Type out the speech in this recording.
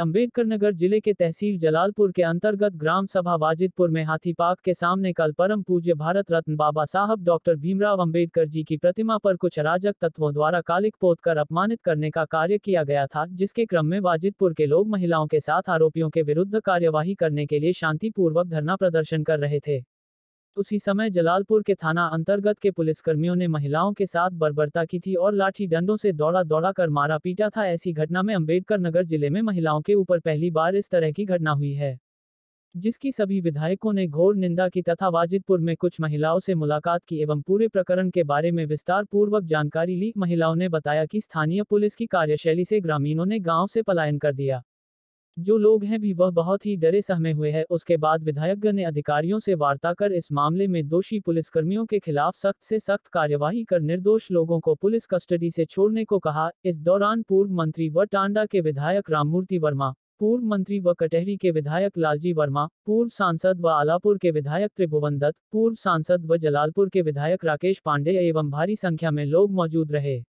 अंबेडकर नगर जिले के तहसील जलालपुर के अंतर्गत ग्राम सभा वाजिदपुर में हाथी पार्क के सामने कल परम पूज्य भारत रत्न बाबा साहब डॉक्टर भीमराव अंबेडकर जी की प्रतिमा पर कुछ अराजक तत्वों द्वारा कालिक पोत कर अपमानित करने का कार्य किया गया था जिसके क्रम में वाजिदपुर के लोग महिलाओं के साथ आरोपियों के विरुद्ध कार्यवाही करने के लिए शांतिपूर्वक धरना प्रदर्शन कर रहे थे उसी समय जलालपुर के थाना अंतर्गत के पुलिसकर्मियों ने महिलाओं के साथ बर्बरता की थी और लाठी डंडों से दौड़ा दौड़ा कर मारा पीटा था ऐसी घटना में अंबेडकर नगर जिले में महिलाओं के ऊपर पहली बार इस तरह की घटना हुई है जिसकी सभी विधायकों ने घोर निंदा की तथा वाजिदपुर में कुछ महिलाओं से मुलाकात की एवं पूरे प्रकरण के बारे में विस्तार पूर्वक जानकारी ली महिलाओं ने बताया कि स्थानीय पुलिस की कार्यशैली से ग्रामीणों ने गांव से पलायन कर दिया जो लोग हैं भी वह बहुत ही डरे सहमे हुए है उसके बाद विधायकगण ने अधिकारियों से वार्ता कर इस मामले में दोषी पुलिसकर्मियों के खिलाफ सख्त से सख्त कार्यवाही कर निर्दोष लोगों को पुलिस कस्टडी से छोड़ने को कहा इस दौरान पूर्व मंत्री व टांडा के विधायक राममूर्ति वर्मा पूर्व मंत्री व कटहरी के विधायक लालजी वर्मा पूर्व सांसद व आलापुर के विधायक त्रिभुवन दत्त पूर्व सांसद व जलालपुर के विधायक राकेश पांडे एवं भारी संख्या में लोग मौजूद रहे